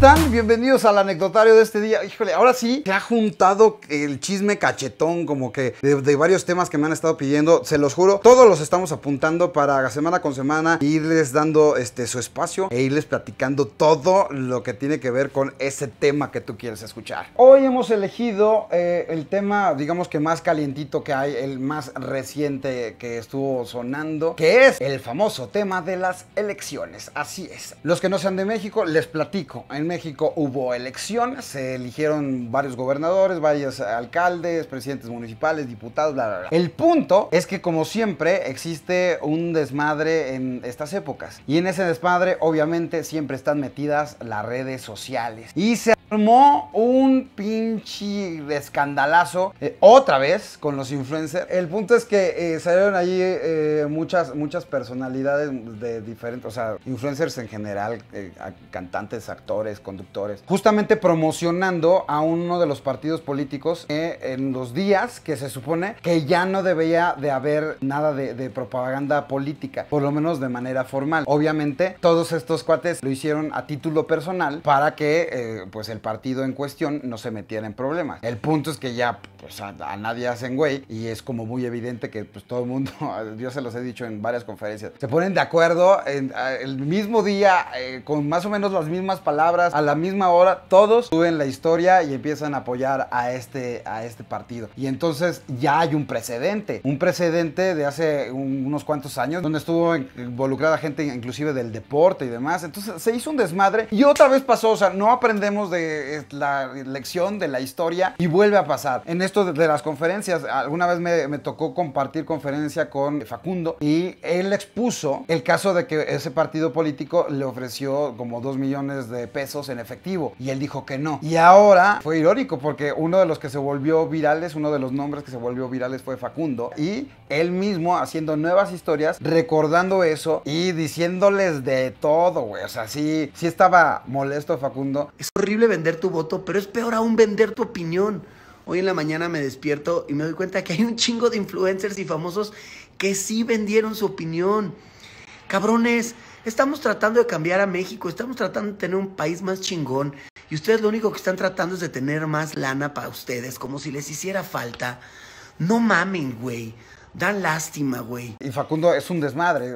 están? Bienvenidos al anecdotario de este día. Híjole, ahora sí se ha juntado el chisme cachetón, como que de, varios temas que me han estado pidiendo. Se los juro, todos los estamos apuntando para semana con semana irles dando este su espacio e irles platicando todo lo que tiene que ver con ese tema que tú quieres escuchar. Hoy hemos elegido eh, el tema, digamos que más calientito que hay, el más reciente que estuvo sonando, que es el famoso tema de las elecciones. Así es. Los que no sean de México, les platico. En México hubo elecciones, se eligieron varios gobernadores, varios alcaldes, presidentes municipales, diputados, bla, bla, bla. El punto es que como siempre existe un desmadre en estas épocas. Y en ese desmadre obviamente siempre están metidas las redes sociales. Y se armó un pinche escandalazo eh, otra vez con los influencers. El punto es que eh, salieron allí eh, muchas, muchas personalidades de diferentes, o sea, influencers en general, cantantes, actores, conductores, justamente promocionando a uno de los partidos políticos eh, en los días que se supone que ya no debía de haber nada de, propaganda política, por lo menos de manera formal. Obviamente, todos estos cuates lo hicieron a título personal para que eh, pues el partido en cuestión no se metiera en problemas. El punto es que ya pues, a, nadie hacen güey y es como muy evidente que pues todo el mundo, yo se los he dicho en varias conferencias, se ponen de acuerdo en, el mismo día eh, con más o menos las mismas palabras a la misma hora, todos suben la historia y empiezan a apoyar a este, a este partido. Y entonces ya hay un precedente, un precedente de hace unos cuantos años, donde estuvo involucrada gente inclusive del deporte y demás. Entonces se hizo un desmadre y otra vez pasó, o sea, no aprendemos de la lección de la historia y vuelve a pasar. En esto de las conferencias, alguna vez me, me tocó compartir conferencia con Facundo y él expuso el caso de que ese partido político le ofreció como 2 millones de pesos en efectivo. Y él dijo que no. Y ahora fue irónico porque uno de los que se volvió virales, uno de los nombres que se volvió virales fue Facundo. Y él mismo haciendo nuevas historias, recordando eso y diciéndoles de todo, güey. O sea, sí, sí estaba molesto Facundo. Es horrible vender tu voto, pero es peor aún vender tu opinión. Hoy en la mañana me despierto y me doy cuenta que hay un chingo de influencers y famosos que sí vendieron su opinión. Cabrones, Estamos tratando de cambiar a México, estamos tratando de tener un país más chingón y ustedes lo único que están tratando es de tener más lana para ustedes, como si les hiciera falta. No mamen, güey. Da lástima, güey. Y Facundo es un desmadre.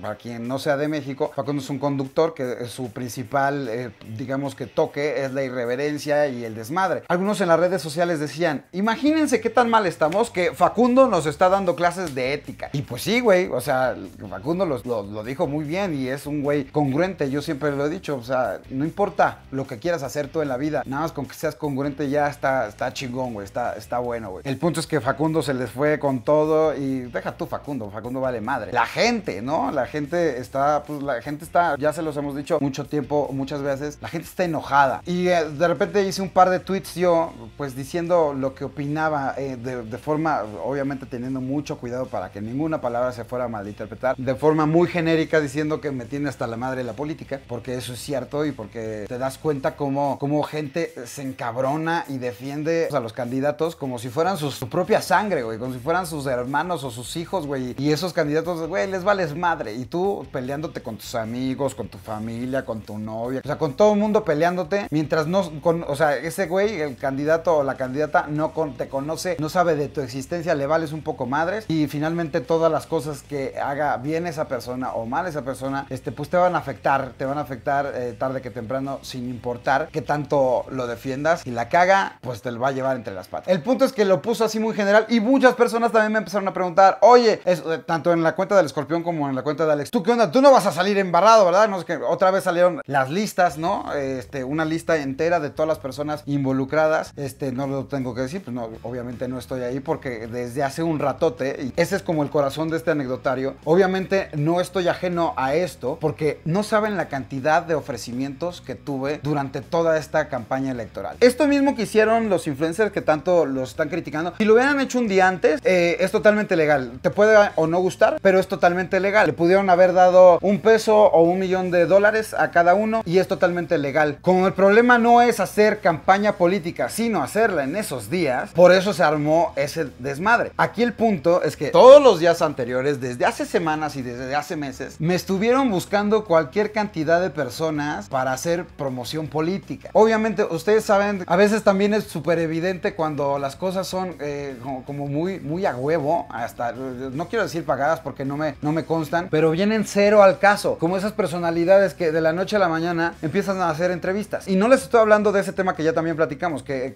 Para quien no sea de México, Facundo es un conductor que su principal, eh, digamos que toque, es la irreverencia y el desmadre. Algunos en las redes sociales decían, imagínense qué tan mal estamos que Facundo nos está dando clases de ética. Y pues sí, güey. O sea, Facundo lo, dijo muy bien y es un güey congruente. Yo siempre lo he dicho. O sea, no importa lo que quieras hacer tú en la vida. Nada más con que seas congruente ya está, está chingón, güey. Está, está bueno, güey. El punto es que Facundo se les fue con todo y deja tú Facundo, Facundo vale madre. La gente, ¿no? La gente está, pues la gente está, ya se los hemos dicho mucho tiempo, muchas veces, la gente está enojada. Y eh, de repente hice un par de tweets yo, pues diciendo lo que opinaba eh, de, forma, obviamente teniendo mucho cuidado para que ninguna palabra se fuera a malinterpretar, de forma muy genérica diciendo que me tiene hasta la madre la política, porque eso es cierto y porque te das cuenta cómo, cómo gente se encabrona y defiende pues, a los candidatos como si fueran su propia sangre, güey, como si fueran sus hermanos o sus hijos, güey. Y esos candidatos, güey, les vales madre. Y tú peleándote con tus amigos, con tu familia, con tu novia. O sea, con todo el mundo peleándote. Mientras no, con, o sea, ese güey, el candidato o la candidata no te conoce, no sabe de tu existencia, le vales un poco madres. Y finalmente todas las cosas que haga bien esa persona o mal esa persona, este, pues te van a afectar. Te van a afectar eh, tarde que temprano sin importar que tanto lo defiendas. y la caga, pues te lo va a llevar entre las patas. El punto es que lo puso así muy general y muchas personas también me empezaron a preguntar, oye, eh, tanto en la cuenta del escorpión como en la cuenta de Alex, ¿tú qué onda? Tú no vas a salir embarrado, ¿verdad? No sé qué, otra vez salieron las listas, ¿no? Este, una lista entera de todas las personas involucradas. Este, no lo tengo que decir, pues no, obviamente no estoy ahí porque desde hace un ratote, y ese es como el corazón de este anecdotario, obviamente no estoy ajeno a esto porque no saben la cantidad de ofrecimientos que tuve durante toda esta campaña electoral. Esto mismo que hicieron los influencers que tanto los están criticando, si lo hubieran hecho un día antes, eh, es totalmente legal. Te puede o no gustar, pero es totalmente legal. Le pudieron haber dado un peso o un millón de dólares a cada uno y es totalmente legal. Como el problema no es hacer campaña política, sino hacerla en esos días, por eso se armó ese desmadre. Aquí el punto es que todos los días anteriores, desde hace semanas y desde hace meses, me estuvieron buscando cualquier cantidad de personas para hacer promoción política. Obviamente, ustedes saben, a veces también es súper evidente cuando las cosas son eh, como, muy, muy a huevo hasta, no quiero decir pagadas porque no me, no me constan, pero vienen cero al caso, como esas personalidades que de la noche a la mañana empiezan a hacer entrevistas. Y no les estoy hablando de ese tema que ya también platicamos, que,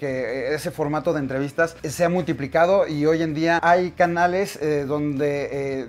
ese formato de entrevistas se ha multiplicado y hoy en día hay canales eh, donde eh,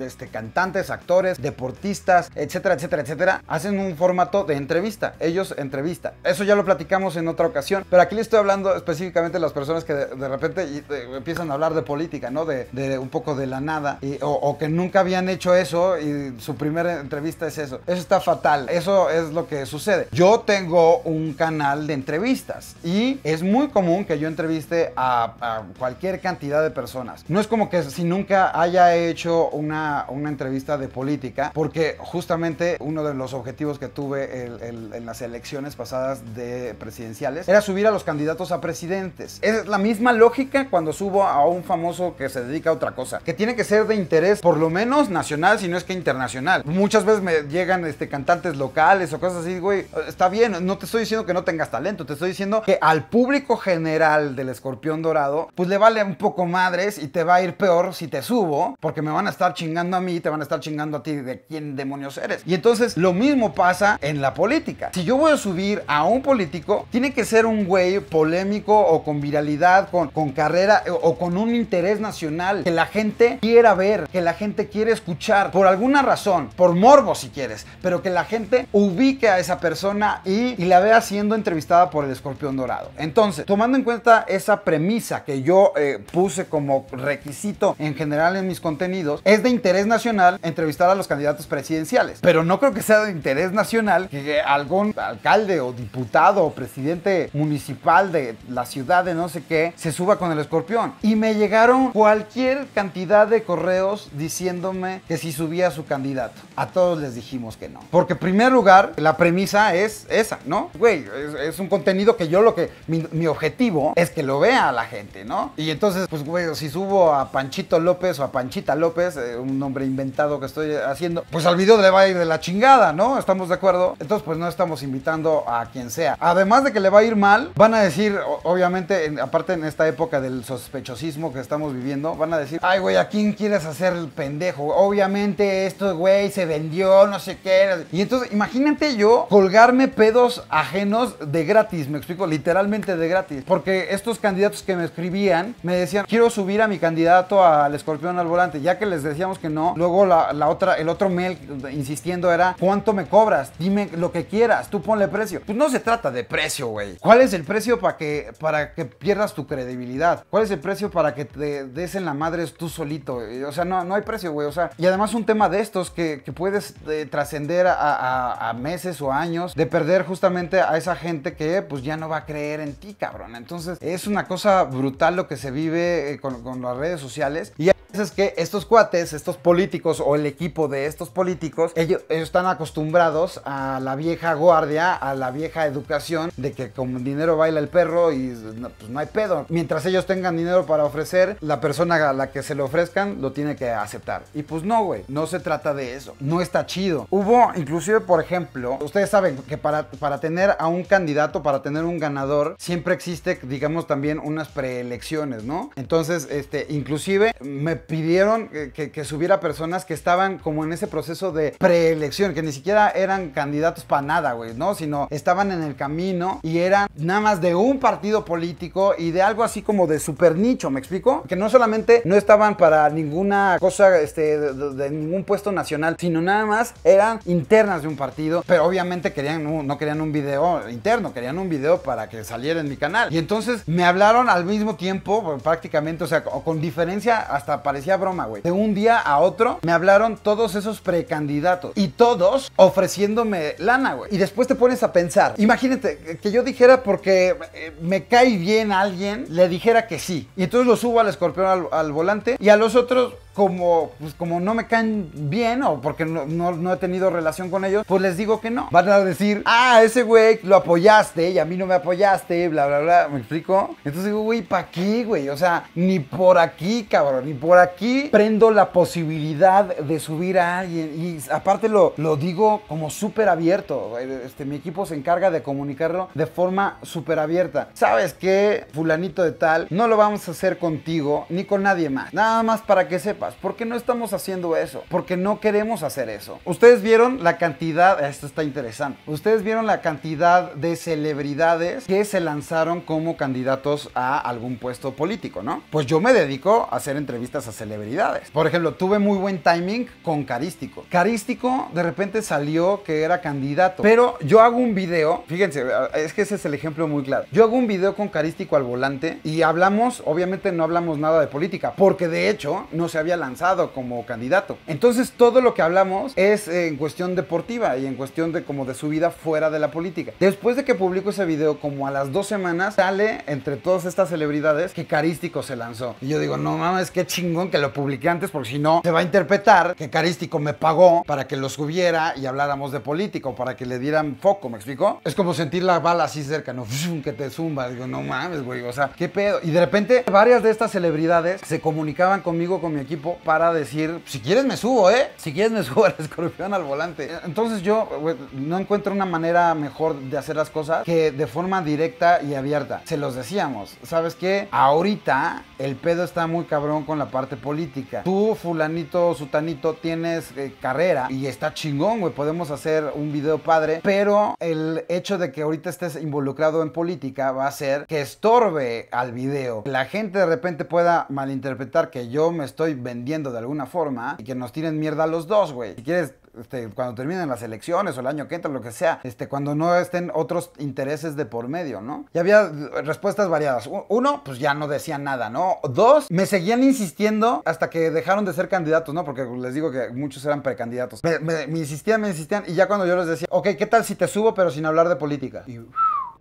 este, cantantes, actores, deportistas, etcétera, etcétera, etcétera, hacen un formato de entrevista. Ellos entrevista, Eso ya lo platicamos en otra ocasión, pero aquí les estoy hablando específicamente de las personas que de, repente eh, empiezan a hablar de política, ¿no? de un poco de la nada o, que nunca habían hecho eso y su primera entrevista es eso. Eso está fatal, eso es lo que sucede. Yo tengo un canal de entrevistas y es muy común que yo entreviste a, cualquier cantidad de personas. No es como que si nunca haya hecho una, una entrevista de política, porque justamente uno de los objetivos que tuve en las elecciones pasadas de presidenciales era subir a los candidatos a presidentes. Es la misma lógica cuando subo a un famoso que se dedica otra cosa. Que tiene que ser de interés, por lo menos nacional, si no es que internacional. Muchas veces me llegan este, cantantes locales o cosas así, güey. Está bien, no te estoy diciendo que no tengas talento, te estoy diciendo que al público general del escorpión dorado, pues le vale un poco madres y te va a ir peor si te subo, porque me van a estar chingando a mí te van a estar chingando a ti de quién demonios eres. Y entonces lo mismo pasa en la política. Si yo voy a subir a un político, tiene que ser un güey polémico o con viralidad, con, carrera o con un interés nacional que la gente quiera ver, que la gente quiere escuchar, por alguna razón, por morbo si quieres, pero que la gente ubique a esa persona y, la vea siendo entrevistada por el escorpión dorado. Entonces, tomando en cuenta esa premisa que yo eh, puse como requisito en general en mis contenidos, es de interés nacional entrevistar a los candidatos presidenciales, pero no creo que sea de interés nacional que algún alcalde o diputado o presidente municipal de la ciudad de no sé qué se suba con el escorpión. Y me llegaron cualquier cantidad de correos diciéndome que si subía su candidato. A todos les dijimos que no. Porque en primer lugar, la premisa es esa, ¿no? Güey, es, un contenido que yo lo que, mi, objetivo es que lo vea la gente, ¿no? Y entonces, pues, güey, si subo a Panchito López o a Panchita López, eh, un nombre inventado que estoy haciendo, pues al video le va a ir de la chingada, ¿no? ¿Estamos de acuerdo? Entonces, pues no estamos invitando a quien sea. Además de que le va a ir mal, van a decir, obviamente, aparte en esta época del sospechosismo que estamos viviendo, van a decir, ay, güey, ¿a quién quieres hacer el pendejo? Obviamente esto, güey, se vendió, no sé qué. Y entonces, imagínate yo colgarme pedos ajenos de gratis, me explico, literalmente de gratis. Porque estos candidatos que me escribían me decían, quiero subir a mi candidato al escorpión al volante, ya que les decíamos que no. Luego la, otra, el otro mail insistiendo era, ¿cuánto me cobras? Dime lo que quieras, tú ponle precio. Pues no se trata de precio, güey. ¿Cuál es el precio para que, para que pierdas tu credibilidad? ¿Cuál es el precio para que te des en la madres tú solito. O sea, no, no hay precio, güey. O sea, y además un tema de estos que, puedes eh, trascender a, meses o años de perder justamente a esa gente que pues ya no va a creer en ti, cabrón. Entonces es una cosa brutal lo que se vive eh, con, con, las redes sociales. Y es que estos cuates, estos políticos o el equipo de estos políticos, ellos, están acostumbrados a la vieja guardia, a la vieja educación de que con dinero baila el perro y pues no hay pedo. Mientras ellos tengan dinero para ofrecer, la persona a la que se le ofrezcan lo tiene que aceptar. Y pues no, güey, no se trata de eso. No está chido. Hubo, inclusive, por ejemplo, ustedes saben que para, para tener a un candidato, para tener un ganador, siempre existe, digamos, también unas preelecciones, ¿no? Entonces, este, inclusive me pidieron que, subiera personas que estaban como en ese proceso de preelección, que ni siquiera eran candidatos para nada, güey, ¿no? Sino estaban en el camino y eran nada más de un partido político y de algo así como de super nicho, ¿me explico? Que no solamente no estaban para ninguna cosa, este, de, ningún puesto nacional, sino nada más eran internas de un partido, pero obviamente querían, no, querían un video interno, querían un video para que saliera en mi canal. Y entonces me hablaron al mismo tiempo, prácticamente, o sea, con diferencia hasta para parecía broma, güey. De un día a otro me hablaron todos esos precandidatos y todos ofreciéndome lana, güey. Y después te pones a pensar, imagínate eh, que yo dijera porque eh, me cae bien alguien, le dijera que sí. Y entonces lo subo al escorpión al, al volante y a los otros como, pues como no me caen bien o porque no, he tenido relación con ellos, pues les digo que no. Van a decir, ah, ese güey lo apoyaste y a mí no me apoyaste, bla, bla, bla. ¿Me explico? Entonces digo, güey, ¿para qué, güey? O sea, ni por aquí, cabrón, ni por aquí prendo la posibilidad de subir a alguien. Y aparte lo, lo digo como súper abierto. Este, mi equipo se encarga de comunicarlo de forma súper abierta. ¿Sabes qué? Fulanito de tal, no lo vamos a hacer contigo ni con nadie más. Nada más para que sepa ¿Por qué no estamos haciendo eso? Porque no queremos hacer eso. Ustedes vieron la cantidad, ah, esto está interesante, ustedes vieron la cantidad de celebridades que se lanzaron como candidatos a algún puesto político, ¿no? Pues yo me dedico a hacer entrevistas a celebridades. Por ejemplo, tuve muy buen timing con Carístico. Carístico de repente salió que era candidato, pero yo hago un video, fíjense, ah, es que ese es el ejemplo muy claro. Yo hago un video con Carístico al volante y hablamos, obviamente no hablamos nada de política, porque de hecho no se había lanzado como candidato. Entonces todo lo que hablamos es en cuestión deportiva y en cuestión de como de su vida fuera de la política. Después de que publico ese video, como a las dos semanas, sale entre todas estas celebridades que Carístico se lanzó. Y yo digo, no mames, qué chingón que lo publiqué antes porque si no, se va a interpretar que Carístico me pagó para que lo subiera y habláramos de político, para que le dieran foco, ¿me explico? Es como sentir la bala así cerca, ¿no? Que te zumba. Digo, no mames, güey, o sea, qué pedo. Y de repente varias de estas celebridades se comunicaban conmigo, con mi equipo para decir, si quieres me subo, ¿eh? Si quieres me subo al escorpión al volante. Entonces yo no encuentro una manera mejor de hacer las cosas que de forma directa y abierta. Se los decíamos, ¿sabes qué? Ahorita el pedo está muy cabrón con la parte política. Tú, fulanito, sutanito, tienes eh, carrera y está chingón, güey. Podemos hacer un video padre, pero el hecho de que ahorita estés involucrado en política va a ser que estorbe al video. La gente de repente pueda malinterpretar que yo me estoy de alguna forma y que nos tiren mierda los dos, güey. Si quieres, este, cuando terminen las elecciones o el año que entra, lo que sea, este, cuando no estén otros intereses de por medio, ¿no? Y había respuestas variadas. Uno, pues ya no decían nada, ¿no? Dos, me seguían insistiendo hasta que dejaron de ser candidatos, ¿no? Porque les digo que muchos eran precandidatos. Me, me insistían, me insistían, y ya cuando yo les decía, ok, ¿qué tal si te subo pero sin hablar de política? Y...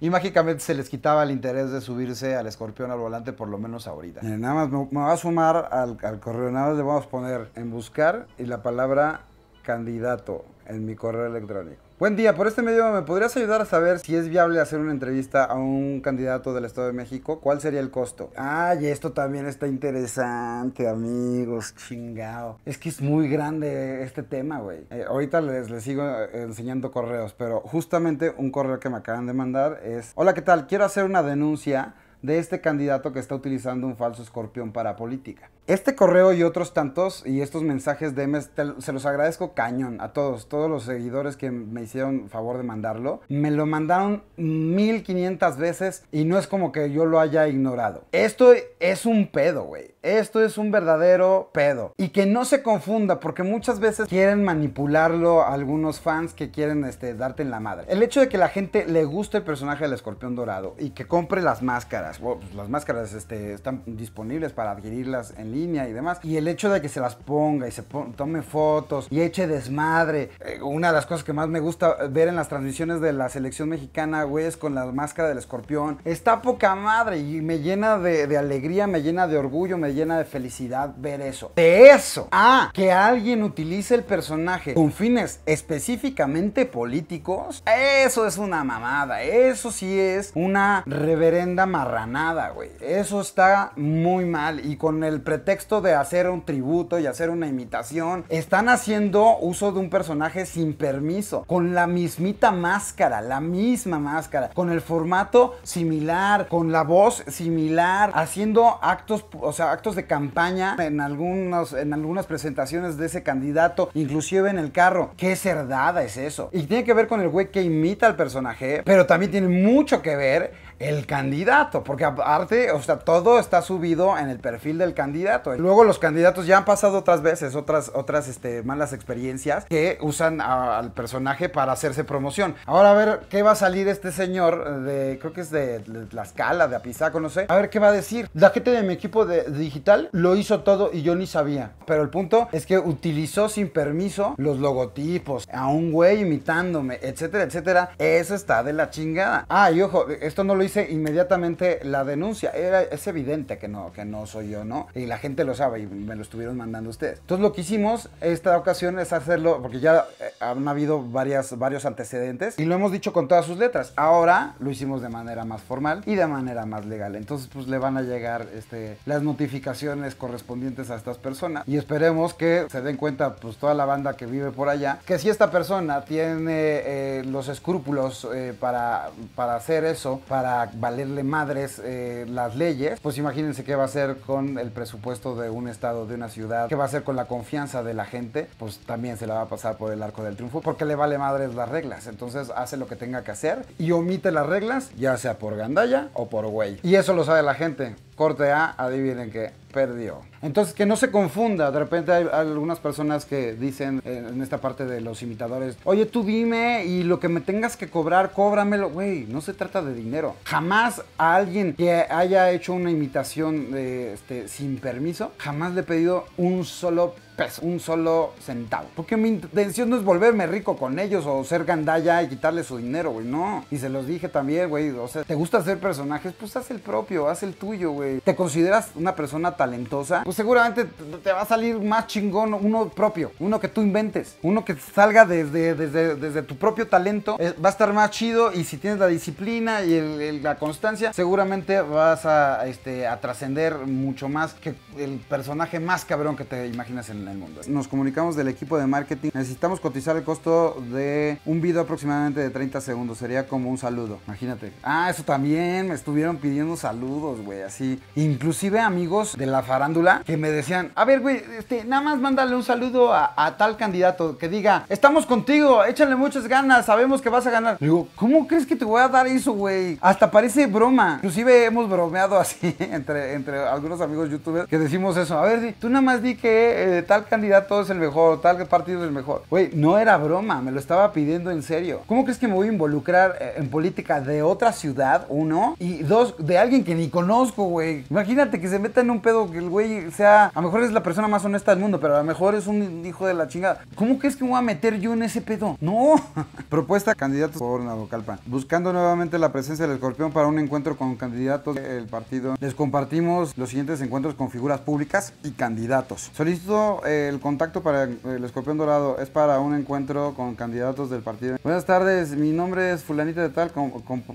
Y mágicamente se les quitaba el interés de subirse al escorpión al volante, por lo menos ahorita. nada más me, va a sumar al, al correo, nada más le vamos a poner en buscar y la palabra candidato en mi correo electrónico. Buen día, por este medio me podrías ayudar a saber si es viable hacer una entrevista a un candidato del Estado de México, ¿cuál sería el costo? Ay, esto también está interesante, amigos, chingado. Es que es muy grande este tema, güey. Eh, ahorita les, les sigo eh, enseñando correos, pero justamente un correo que me acaban de mandar es, hola, ¿qué tal? Quiero hacer una denuncia de este candidato que está utilizando un falso escorpión para política. Este correo y otros tantos y estos mensajes de MS, se los agradezco cañón a todos, todos los seguidores que me hicieron favor de mandarlo. Me lo mandaron 1500 veces y no es como que yo lo haya ignorado. Esto es un pedo, güey. Esto es un verdadero pedo. Y que no se confunda porque muchas veces quieren manipularlo algunos fans que quieren este, darte en la madre. El hecho de que la gente le guste el personaje del escorpión dorado y que compre las máscaras, pues, las máscaras este, están disponibles para adquirirlas en línea y demás. Y el hecho de que se las ponga y se tome fotos y eche desmadre. Eh, una de las cosas que más me gusta ver en las transmisiones de la selección mexicana, güey, es con la máscara del escorpión. Está poca madre y me llena de, alegría, me llena de orgullo, me llena de felicidad ver eso. De eso ah, que alguien utilice el personaje con fines específicamente políticos, eso es una mamada. Eso sí es una reverenda marranada, güey. Eso está muy mal y con el pretexto texto de hacer un tributo y hacer una imitación, están haciendo uso de un personaje sin permiso, con la mismita máscara, la misma máscara, con el formato similar, con la voz similar, haciendo actos, o sea, actos de campaña en, algunos, en algunas presentaciones de ese candidato, inclusive en el carro. Qué cerdada es eso. Y tiene que ver con el güey que imita al personaje, pero también tiene mucho que ver el candidato, porque aparte, o sea, todo está subido en el perfil del candidato. Luego los candidatos ya han pasado otras veces, otras, otras este, malas experiencias que usan al personaje para hacerse promoción. Ahora a ver qué va a salir este señor de, creo que es de, la scala de apisaco no sé. A ver qué va a decir. La gente de mi equipo de, digital lo hizo todo y yo ni sabía. Pero el punto es que utilizó sin permiso los logotipos, a un güey imitándome, etcétera, etcétera. Eso está de la chingada. Ah, y ojo, esto no lo hizo inmediatamente la denuncia. Era, es evidente que no, que no soy yo, ¿no? Y la gente lo sabe y me lo estuvieron mandando ustedes. Entonces lo que hicimos esta ocasión es hacerlo, porque ya eh, han habido varias, varios antecedentes y lo hemos dicho con todas sus letras. Ahora lo hicimos de manera más formal y de manera más legal. Entonces pues le van a llegar este, las notificaciones correspondientes a estas personas y esperemos que se den cuenta pues toda la banda que vive por allá, que si esta persona tiene eh, los escrúpulos eh, para, para hacer eso, para valerle madres eh, las leyes, pues imagínense qué va a hacer con el presupuesto de un estado, de una ciudad, qué va a hacer con la confianza de la gente, pues también se la va a pasar por el arco del triunfo porque le vale madres las reglas. Entonces hace lo que tenga que hacer y omite las reglas, ya sea por gandalla o por güey. Y eso lo sabe la gente. Corte A, adivinen que perdió. Entonces, que no se confunda. De repente hay algunas personas que dicen en esta parte de los imitadores, oye, tú dime y lo que me tengas que cobrar, cóbramelo. Güey, no se trata de dinero. Jamás a alguien que haya hecho una imitación este, sin permiso, jamás le he pedido un solo peso, un solo centavo. Porque mi intención no es volverme rico con ellos o ser gandalla y quitarle su dinero, güey. No. Y se los dije también, güey. O sea, ¿te gusta hacer personajes? Pues haz el propio, haz el tuyo, güey. ¿Te consideras una persona talentosa? Pues seguramente te va a salir más chingón uno propio, uno que tú inventes, uno que salga desde, desde, tu propio talento, eh, va a estar más chido y si tienes la disciplina y la constancia, seguramente vas a, este, a trascender mucho más que el personaje más cabrón que te imaginas en el mundo. Nos comunicamos del equipo de marketing, necesitamos cotizar el costo de un video aproximadamente de 30 segundos, sería como un saludo, imagínate. Ah, eso también, me estuvieron pidiendo saludos, güey, así. Inclusive amigos de la farándula que me decían, a ver, güey, este, nada más mándale un saludo a, tal candidato que diga, estamos contigo, échale muchas ganas, sabemos que vas a ganar. Digo, ¿cómo crees que te voy a dar eso, güey? Hasta parece broma. Inclusive hemos bromeado así entre, entre algunos amigos youtubers que decimos eso. A ver, tú nada más di que eh, tal candidato es el mejor, tal partido es el mejor. Güey, no era broma, me lo estaba pidiendo en serio. ¿Cómo crees que me voy a involucrar eh, en política de otra ciudad, uno? Y dos, de alguien que ni conozco, güey. Imagínate que se meta en un pedo que el güey sea, a lo mejor es la persona más honesta del mundo, pero a lo mejor es un hijo de la chingada. ¿Cómo crees que me voy a meter yo en ese pedo? No. Propuesta candidatos por Navocalpan. Buscando nuevamente la presencia del escorpión para un encuentro con candidatos del partido. Les compartimos los siguientes encuentros con figuras públicas y candidatos. Solicito eh, el contacto para el escorpión dorado. Es para un encuentro con candidatos del partido. Buenas tardes, mi nombre es Fulanita de Tal, Con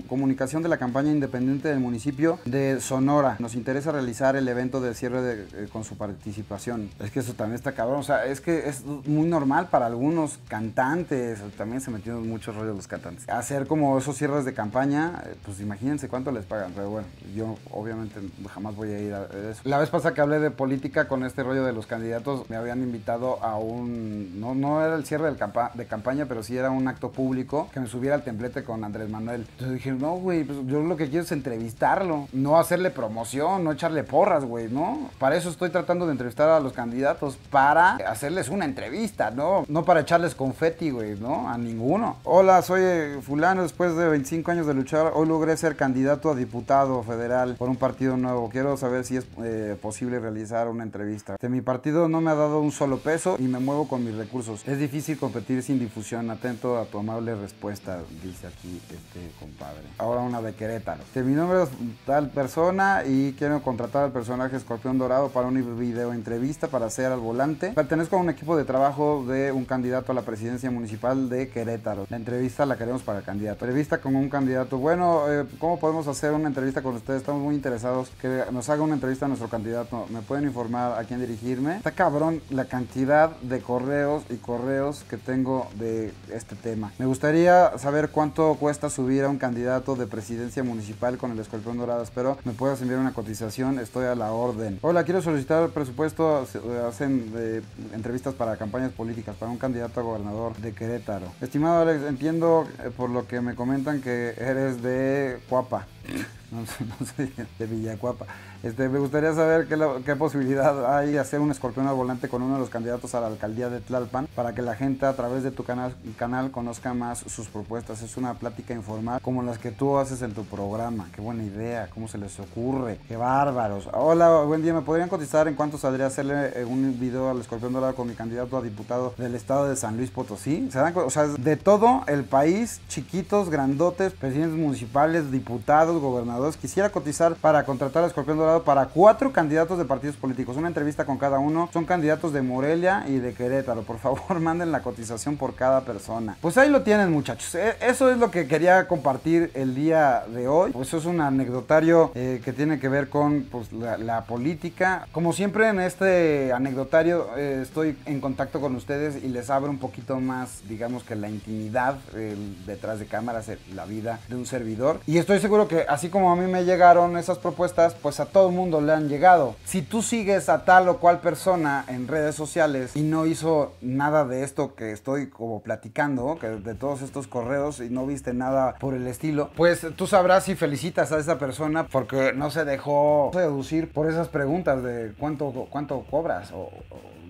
comunicación de la campaña independiente del municipio de Sonora. Nos interesa realizar el evento de cierre de eh, con su participación. Es que eso también está cabrón, o sea, es que es muy normal para algunos cantantes, también se metieron muchos rollos los cantantes. Hacer como esos cierres de campaña, eh, pues imagínense cuánto les pagan, pero bueno, yo obviamente jamás voy a ir a eso. La vez pasada que hablé de política con este rollo de los candidatos, me habían invitado a un, no, no era el cierre de campaña, pero sí era un acto público, que me subiera al templete con Andrés Manuel. Entonces dije, no, güey, pues yo lo que quiero es entrevistarlo, no hacerle promoción, no echarle porras, güey, ¿no? Para eso estoy tratando de entrevistar a los candidatos para hacerles una entrevista, ¿no? No para echarles confeti, güey, ¿no? A ninguno. Hola, soy eh, fulano, después de 25 años de luchar, hoy logré ser candidato a diputado federal por un partido nuevo. Quiero saber si es eh, posible realizar una entrevista. De este, mi partido no me ha dado un solo peso y me muevo con mis recursos. Es difícil competir sin difusión. Atento a tu amable respuesta, dice aquí este compadre. Ahora una de Querétaro. De este, mi nombre es tal persona y quiero contratar al personaje Escorpión Dorado para una entrevista para hacer al volante. Pertenezco a un equipo de trabajo de un candidato a la presidencia municipal de Querétaro. La entrevista la queremos para el candidato. Entrevista con un candidato. Bueno, eh, ¿cómo podemos hacer una entrevista con ustedes? Estamos muy interesados que nos haga una entrevista a nuestro candidato. ¿Me pueden informar a quién dirigirme? Está cabrón la cantidad de correos y correos que tengo de este tema. Me gustaría saber cuánto cuesta subir a un candidato de presidencia municipal con el escorpión dorado. Espero me puedas enviar una cotización. Estoy a la orden. Hola, quiero solicitar presupuesto hacen eh, entrevistas para campañas políticas, para un candidato a gobernador de Querétaro. Estimado Alex, entiendo eh, por lo que me comentan que eres de Cuapa no, no sé, de Villacuapa. Este, me gustaría saber qué, posibilidad hay de hacer un escorpión al volante con uno de los candidatos a la alcaldía de Tlalpan para que la gente a través de tu canal, conozca más sus propuestas. Es una plática informal como las que tú haces en tu programa. Qué buena idea, cómo se les ocurre, qué bárbaros. Hola, buen día. ¿Me podrían cotizar en cuánto saldría hacerle eh, un video al escorpión dorado con mi candidato a diputado del estado de San Luis Potosí? ¿Se dan o sea, de todo el país, chiquitos, grandotes, presidentes municipales, diputados gobernadores, quisiera cotizar para contratar a Escorpión Dorado para cuatro candidatos de partidos políticos. Una entrevista con cada uno. Son candidatos de Morelia y de Querétaro. Por favor, manden la cotización por cada persona. Pues ahí lo tienen, muchachos. E, eso es lo que quería compartir el día de hoy. Pues eso es un anecdotario eh, que tiene que ver con pues, la, política. Como siempre en este anecdotario eh, estoy en contacto con ustedes y les abro un poquito más, digamos que la intimidad detrás de cámaras, la vida de un servidor. Y estoy seguro que así como a mí me llegaron esas propuestas, pues a todo el mundo le han llegado. Si tú sigues a tal o cual persona en redes sociales y no hizo nada de esto que estoy como platicando, que de todos estos correos y no viste nada por el estilo, pues tú sabrás si felicitas a esa persona porque no se dejó seducir por esas preguntas de cuánto, cuánto cobras o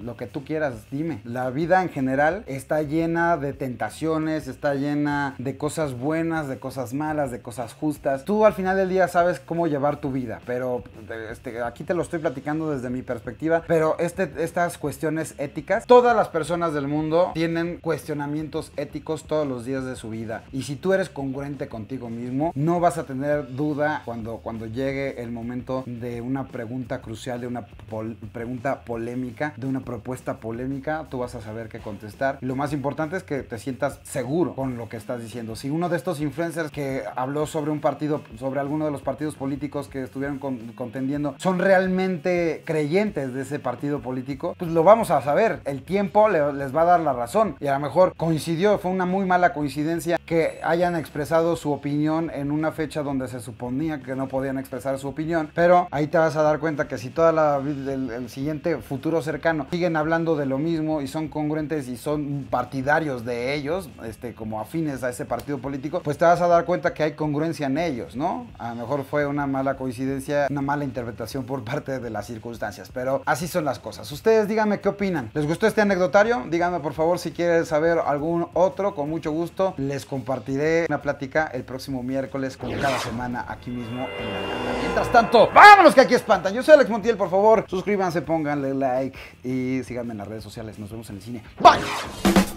lo que tú quieras, dime. La vida en general está llena de tentaciones, está llena de cosas buenas, de cosas malas, de cosas justas. Tú al final del día sabes cómo llevar tu vida, pero este, aquí te lo estoy platicando desde mi perspectiva, pero este, estas cuestiones éticas, todas las personas del mundo tienen cuestionamientos éticos todos los días de su vida. Y si tú eres congruente contigo mismo, no vas a tener duda cuando, cuando llegue el momento de una pregunta crucial, de una pregunta polémica, de una propuesta polémica, tú vas a saber qué contestar. lo más importante es que te sientas seguro con lo que estás diciendo. Si uno de estos influencers que habló sobre un partido, sobre alguno de los partidos políticos que estuvieron contendiendo, son realmente creyentes de ese partido político, pues lo vamos a saber. El tiempo les va a dar la razón. Y a lo mejor coincidió, fue una muy mala coincidencia que hayan expresado su opinión en una fecha donde se suponía que no podían expresar su opinión. Pero ahí te vas a dar cuenta que si toda la vida el siguiente futuro cercano siguen hablando de lo mismo y son congruentes y son partidarios de ellos, este, como afines a ese partido político, pues te vas a dar cuenta que hay congruencia en ellos, ¿no? A lo mejor fue una mala coincidencia, una mala interpretación por parte de las circunstancias, pero así son las cosas. Ustedes díganme qué opinan. ¿Les gustó este anecdotario? Díganme por favor si quieren saber algún otro, con mucho gusto les compartiré una plática el próximo miércoles como cada semana aquí mismo en la tanto, vámonos que aquí espantan. Yo soy Alex Montiel, por favor, suscríbanse, pónganle like y síganme en las redes sociales. Nos vemos en el cine. Bye.